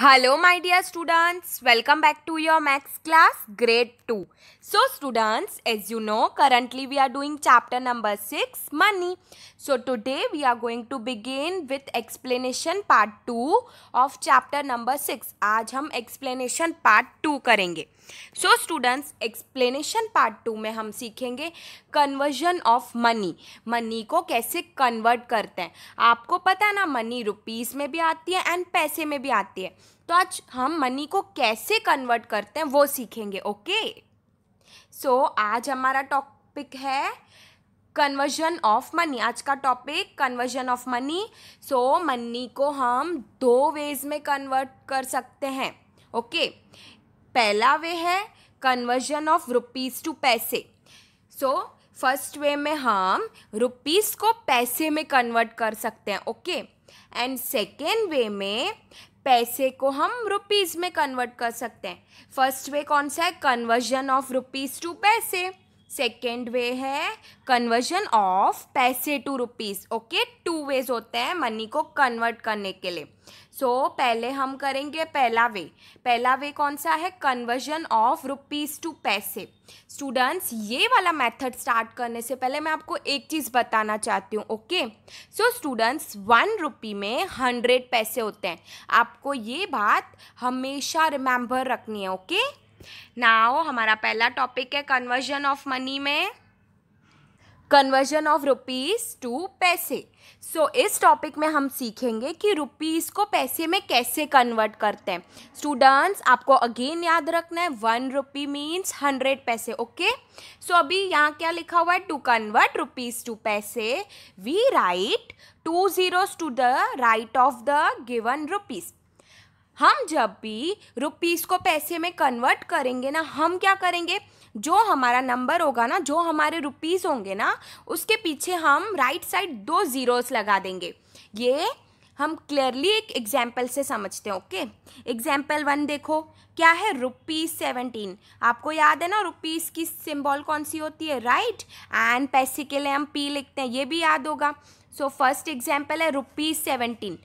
Hello my dear students welcome back to your maths class grade two so students as you know currently we are doing chapter number six money so today we are going to begin with explanation part two of chapter number six आज हम explanation part two करेंगे so students explanation part two में हम सीखेंगे conversion of money money को कैसे convert करते हैं आपको पता है ना मनी रुपीज़ में भी आती है एंड पैसे में भी आती है तो आज हम मनी को कैसे कन्वर्ट करते हैं वो सीखेंगे ओके सो so, आज हमारा टॉपिक है कन्वर्जन ऑफ मनी आज का topic conversion of money so money को हम दो वेज में कन्वर्ट कर सकते हैं ओके okay? पहला वे है conversion of rupees to paise so first way में हम रुपीज़ को पैसे में कन्वर्ट कर सकते हैं ओके एंड सेकेंड वे में पैसे को हम रुपीज़ में कन्वर्ट कर सकते हैं फर्स्ट वे कौन सा है conversion of rupees to paise second way है conversion of paise to rupees okay two ways होते हैं मनी को कन्वर्ट करने के लिए सो so, पहले हम करेंगे पहला वे पहला वे कौन सा है conversion of rupees to paise students ये वाला मेथड स्टार्ट करने से पहले मैं आपको एक चीज़ बताना चाहती हूँ okay so students one rupee में हंड्रेड पैसे होते हैं आपको ये बात हमेशा रिमेंबर रखनी है ओके okay? नाओ हमारा पहला टॉपिक है कन्वर्जन ऑफ मनी में conversion of rupees to paise so इस टॉपिक में हम सीखेंगे कि रुपीज़ को पैसे में कैसे कन्वर्ट करते हैं स्टूडेंट्स आपको अगेन याद रखना है वन रुपी मीन्स हंड्रेड पैसे ओके सो अभी यहाँ क्या लिखा हुआ है to convert rupees to paise we write two zeros to the right of the given rupees हम जब भी रुपीस को पैसे में कन्वर्ट करेंगे ना हम क्या करेंगे जो हमारा नंबर होगा ना जो हमारे रुपीस होंगे ना उसके पीछे हम राइट साइड दो ज़ीरोस लगा देंगे ये हम क्लियरली एक एग्जाम्पल से समझते हैं ओके एग्जाम्पल वन देखो क्या है रुपीज़ सेवनटीन आपको याद है ना रुपीज़ की सिंबल कौन सी होती है राइट right? एंड पैसे के लिए हम पी लिखते हैं ये भी याद होगा सो फर्स्ट एग्जाम्पल है रुपीज़ सेवेंटीन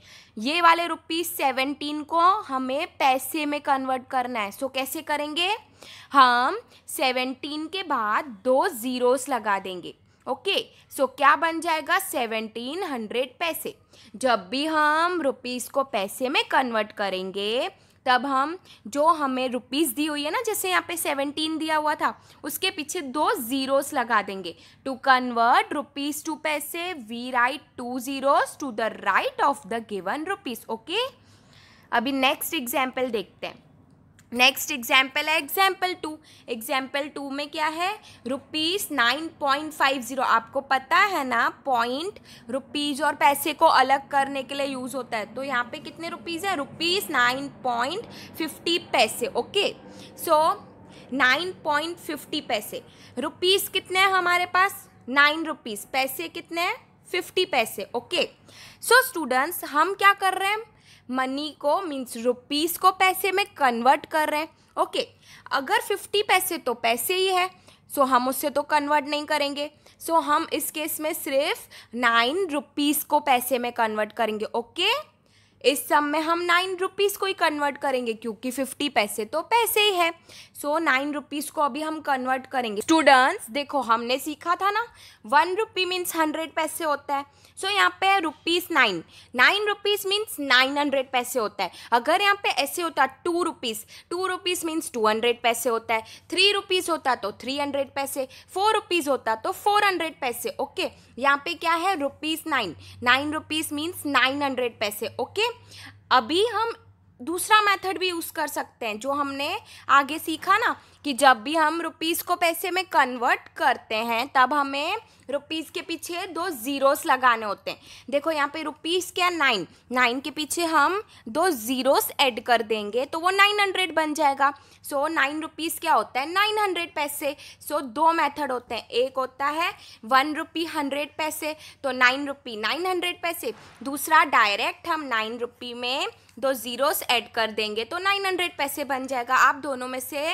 ये वाले रुपीज़ सेवेंटीन को हमें पैसे में कन्वर्ट करना है सो so, कैसे करेंगे हम सेवेंटीन के बाद दो ज़ीरोस लगा देंगे ओके okay, सो so क्या बन जाएगा सेवनटीन हंड्रेड पैसे जब भी हम रुपीज़ को पैसे में कन्वर्ट करेंगे तब हम जो हमें रुपीज़ दी हुई है ना जैसे यहाँ पे सेवनटीन दिया हुआ था उसके पीछे दो ज़ीरोस लगा देंगे to convert rupees to paise we write two zeros to the right of the given rupees okay अभी नेक्स्ट एग्जाम्पल देखते हैं नेक्स्ट एग्जाम्पल है एग्जाम्पल टू एग्जाम्पल टू में क्या है rupees nine point five zero आपको पता है ना पॉइंट रुपीज़ और पैसे को अलग करने के लिए यूज़ होता है तो यहाँ पे कितने रुपीज़ हैं रुपीज़ नाइन पॉइंट फिफ्टी पैसे okay so nine point fifty paise rupees कितने हैं हमारे पास नाइन रुपीज़ पैसे कितने हैं फिफ्टी पैसे ओके सो स्टूडेंट्स हम क्या कर रहे हैं मनी को मीन्स रुपीज़ को पैसे में कन्वर्ट कर रहे हैं ओके okay. अगर फिफ्टी पैसे तो पैसे ही है सो so हम उससे तो कन्वर्ट नहीं करेंगे सो so हम इस केस में सिर्फ नाइन रुपीज़ को पैसे में कन्वर्ट करेंगे ओके okay? इस सम में हम नाइन रुपीज़ को ही कन्वर्ट करेंगे क्योंकि फिफ्टी पैसे तो पैसे ही है सो नाइन रुपीज़ को अभी हम कन्वर्ट करेंगे स्टूडेंट्स देखो हमने सीखा था ना वन रुपी मीन्स हंड्रेड पैसे होता है सो so, यहाँ पे rupees nine nine rupees means nine hundred पैसे होता है अगर यहाँ पे ऐसे होता two rupees two rupees means two hundred पैसे होता है थ्री रुपीज़ होता तो थ्री हंड्रेड पैसे फोर रुपीज़ होता तो फोर हंड्रेड पैसे ओके यहाँ पे क्या है rupees nine nine rupees means nine hundred पैसे ओके अभी हम दूसरा मेथड भी यूज़ कर सकते हैं जो हमने आगे सीखा ना कि जब भी हम रुपीज़ को पैसे में कन्वर्ट करते हैं तब हमें रुपीज़ के पीछे दो ज़ीरोस लगाने होते हैं देखो यहाँ पे रुपीज़ क्या नाइन नाइन के पीछे हम दो ज़ीरोस ऐड कर देंगे तो वो नाइन हंड्रेड बन जाएगा सो नाइन रुपीज़ क्या होता है नाइन हंड्रेड पैसे सो so, दो मेथड होते हैं एक होता है वन रुपी हंड्रेड पैसे तो नाइन रुपी नाइन हंड्रेड पैसे दूसरा डायरेक्ट हम नाइन रुपी में दो ज़ीरोस ऐड कर देंगे तो नाइन हंड्रेड पैसे बन जाएगा आप दोनों में से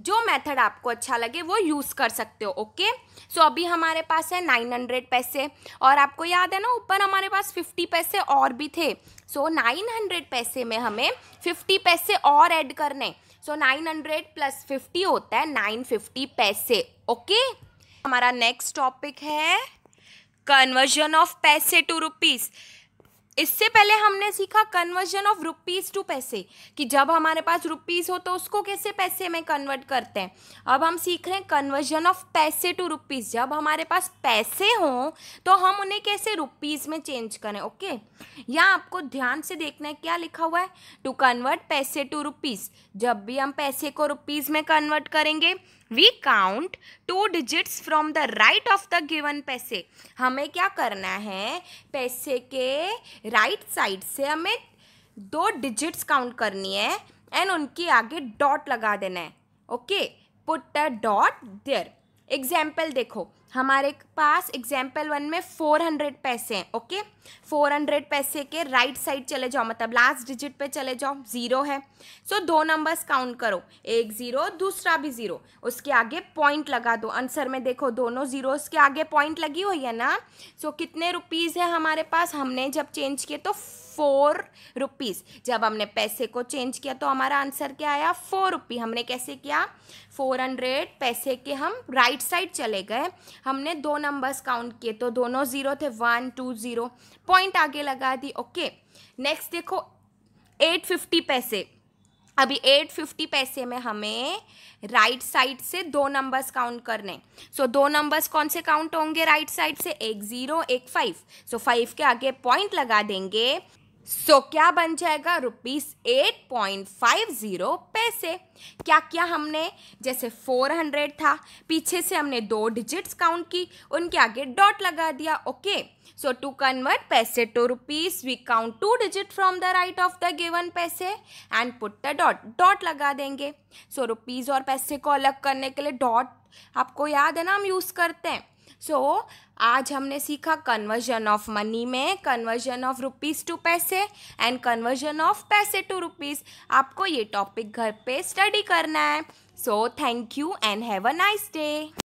जो मेथड आपको अच्छा लगे वो यूज़ कर सकते हो ओके सो so, अभी हमारे पास है नाइन हंड्रेड पैसे और आपको याद है ना ऊपर हमारे पास फिफ्टी पैसे और भी थे सो नाइन हंड्रेड पैसे में हमें फिफ्टी पैसे और ऐड करने so nine hundred plus fifty होता है नाइन फिफ्टी पैसे ओके हमारा नेक्स्ट टॉपिक है conversion of paise to rupees इससे पहले हमने सीखा कन्वर्जन ऑफ रुपीज़ टू पैसे कि जब हमारे पास रुपीज़ हो तो उसको कैसे पैसे में कन्वर्ट करते हैं अब हम सीख रहे हैं conversion of paise to rupees जब हमारे पास पैसे हों तो हम उन्हें कैसे रुपीज़ में चेंज करें ओके या आपको ध्यान से देखना है क्या लिखा हुआ है to convert paise to rupees जब भी हम पैसे को रुपीज़ में कन्वर्ट करेंगे we count two digits from the right of the given paise हमें क्या करना है पैसे के राइट right साइड से हमें दो डिजिट्स काउंट करनी है एंड उनके आगे डॉट लगा देना है okay put the dot there example देखो हमारे पास एग्जाम्पल वन में फोर हंड्रेड पैसे हैं ओके फोर हंड्रेड पैसे के राइट right साइड चले जाओ मतलब लास्ट डिजिट पे चले जाओ ज़ीरो है सो so, दो नंबर्स काउंट करो एक ज़ीरो दूसरा भी ज़ीरो उसके आगे पॉइंट लगा दो आंसर में देखो दोनों ज़ीरोस के आगे पॉइंट लगी हुई है ना सो so, कितने रुपीज़ है हमारे पास हमने जब चेंज किए तो फोर रुपीज़ जब हमने पैसे को चेंज किया तो हमारा आंसर क्या आया फोर रुपी हमने कैसे किया फोर हंड्रेड पैसे के हम राइट right साइड चले गए हमने दो नंबर्स काउंट किए तो दोनों ज़ीरो थे वन टू ज़ीरो पॉइंट आगे लगा दी ओके नेक्स्ट देखो एट फिफ्टी पैसे अभी एट फिफ्टी पैसे में हमें राइट right साइड से दो नंबर्स काउंट करने सो so, दो नंबर्स कौन से काउंट होंगे राइट right साइड से एक ज़ीरो एक फाइव सो so, फाइव के आगे पॉइंट लगा देंगे सो so, क्या बन जाएगा rupees eight point five zero पैसे क्या क्या हमने जैसे फोर हंड्रेड था पीछे से हमने दो डिजिट्स काउंट की उनके आगे डॉट लगा दिया okay so to convert paise to rupees we count two digit from the right of the given paise and put the dot dot लगा देंगे सो so, रुपीज़ और पैसे को अलग करने के लिए डॉट आपको याद है ना हम यूज़ करते हैं सो so, आज हमने सीखा कन्वर्जन ऑफ मनी में conversion of rupees to paise and conversion of paise to rupees आपको ये टॉपिक घर पे स्टडी करना है so thank you and have a nice day